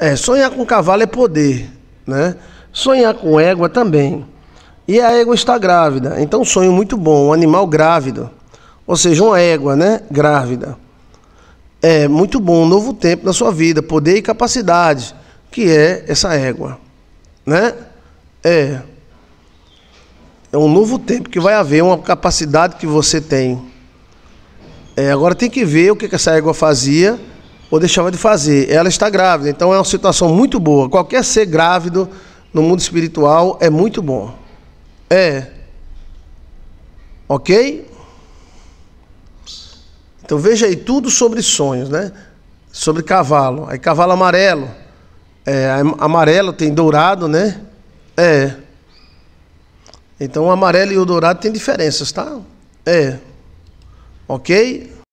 É, sonhar com cavalo é poder, né? Sonhar com égua também. E a égua está grávida, então sonho muito bom, um animal grávido. Ou seja, uma égua, né? Grávida. É muito bom, um novo tempo na sua vida, poder e capacidade, que é essa égua, né? É. É um novo tempo que vai haver, uma capacidade que você tem. É, agora tem que ver o que essa égua fazia ou deixava de fazer. Ela está grávida, então é uma situação muito boa. Qualquer ser grávido no mundo espiritual é muito bom. É. Ok? Então veja aí tudo sobre sonhos, né? Sobre cavalo. Aí cavalo amarelo. É, amarelo tem dourado, né? É. Então o amarelo e o dourado tem diferenças, tá? É. Ok?